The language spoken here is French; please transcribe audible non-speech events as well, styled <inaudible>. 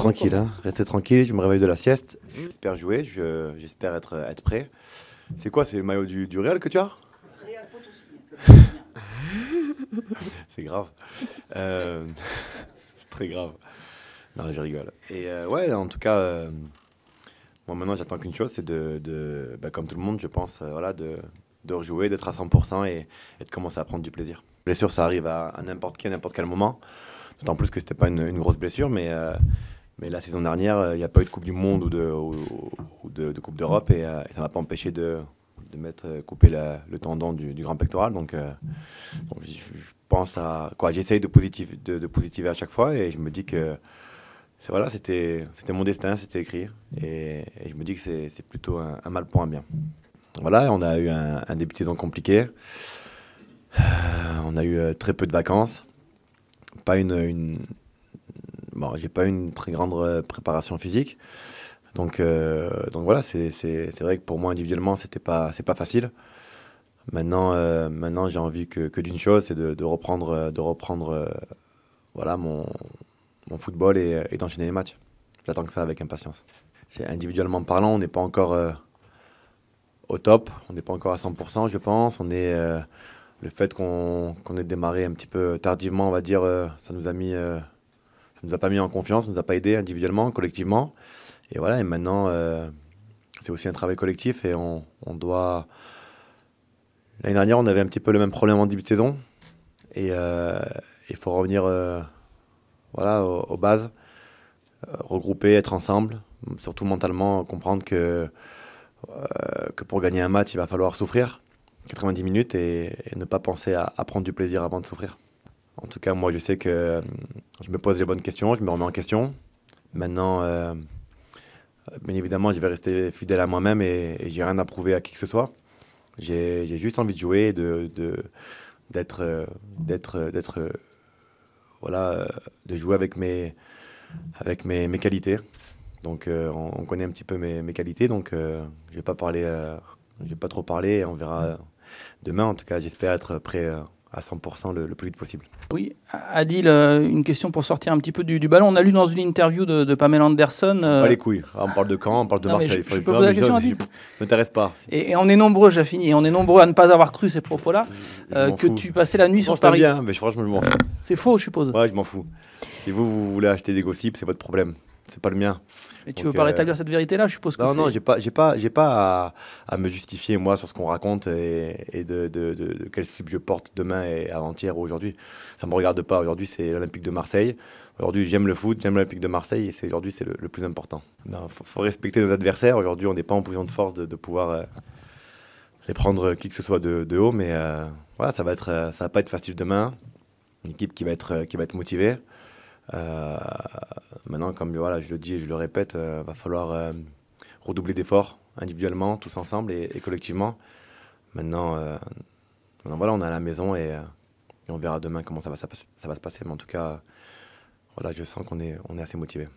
Tranquille, hein. restez tranquille, je me réveille de la sieste. J'espère jouer, j'espère être, être prêt. C'est quoi, c'est le maillot du, du Real que tu as <laughs> c'est grave. Euh, <laughs> très grave. Non, je rigole. Et euh, ouais, en tout cas, euh, moi maintenant j'attends qu'une chose, c'est de, bah, comme tout le monde, je pense, euh, voilà, de, de rejouer, d'être à 100% et, de commencer à prendre du plaisir. Blessure, ça arrive à, n'importe qui, à n'importe quel moment. D'autant plus que c'était pas une, une, grosse blessure, mais mais la saison dernière, euh, il n'y a pas eu de Coupe du Monde ou de, de, Coupe d'Europe et, euh, ça ne m'a pas empêché de, mettre, euh, couper le tendon du, grand pectoral. Donc, je, pense à. quoi J'essaye de, de, positiver à chaque fois et je me dis que voilà, c'était mon destin, c'était écrit. Et, je me dis que c'est plutôt un, mal pour un bien. Voilà, on a eu un, début de saison compliqué. on a eu très peu de vacances. Pas une bon, j'ai pas eu une très grande euh, préparation physique. Donc, euh, donc voilà, c'est vrai que pour moi individuellement, c'était pas, pas facile. Maintenant, euh, maintenant j'ai envie que, d'une chose, c'est de, reprendre, de reprendre voilà, mon, football et, d'enchaîner les matchs. J'attends que ça avec impatience. Individuellement parlant, on n'est pas encore au top, on n'est pas encore à 100%, je pense. On est, le fait qu'on ait démarré un petit peu tardivement, on va dire, ça nous a mis ça nous a pas mis en confiance, ça nous a pas aidé individuellement, collectivement. Et voilà, et maintenant, euh, c'est aussi un travail collectif et on, doit. L'année dernière, on avait un petit peu le même problème en début de saison. Et euh, il faut revenir euh, voilà, aux, bases, regrouper, être ensemble, surtout mentalement, comprendre que, que pour gagner un match, il va falloir souffrir 90 minutes et, ne pas penser à, à prendre du plaisir avant de souffrir. En tout cas, moi, je sais que euh, je me pose les bonnes questions, je me remets en question. Maintenant, euh, bien évidemment, je vais rester fidèle à moi-même et, je j'ai rien à prouver à qui que ce soit. J'ai juste envie de jouer, de d'être de, d'être euh, d'être euh, voilà, de jouer avec mes avec mes, mes qualités. Donc, on, connaît un petit peu mes, mes qualités, donc je vais pas parler, j'ai vais pas trop parler. on verra demain. En tout cas, j'espère être prêt à 100% le, plus vite possible. Oui, Adil, euh, une question pour sortir un petit peu du, ballon. On a lu dans une interview de, de Pamela Anderson. Euh... Ah, les couilles. Ah, on parle de Caen, on parle de Marseille. Je, peux poser la question, Adil Ne t'intéresse pas. Et, on est nombreux, j'ai fini, et on est nombreux à ne pas avoir cru ces propos-là. Euh, que tu passais la nuit sur Paris. bien, mais franchement, je m'en fous. C'est faux, je suppose. Ouais, je m'en fous. Si vous, vous voulez acheter des gossips, c'est votre problème c'est pas le mien. Et tu veux pas euh, rétablir cette vérité-là, je suppose que Non, non, j'ai pas, j'ai pas, j'ai pas à, me justifier moi sur ce qu'on raconte et, de, quel slip je porte demain et avant-hier ou aujourd'hui. Ça me regarde pas. Aujourd'hui, c'est l'Olympique de Marseille. Aujourd'hui, j'aime le foot, j'aime l'Olympique de Marseille et c'est aujourd'hui c'est le, plus important. Il faut, respecter nos adversaires. Aujourd'hui, on n'est pas en position de force de, pouvoir euh, les prendre euh, qui que ce soit de, haut, mais voilà, ça va être, ça va pas être facile demain. Une équipe qui va être, qui va être motivée. Euh, maintenant, comme voilà, je le dis et je le répète, il euh, va falloir euh, redoubler d'efforts individuellement, tous ensemble et, collectivement. Maintenant, voilà, on est à la maison et, on verra demain comment ça va, ça va se passer. Mais en tout cas, voilà, je sens qu'on est, on est assez motivé.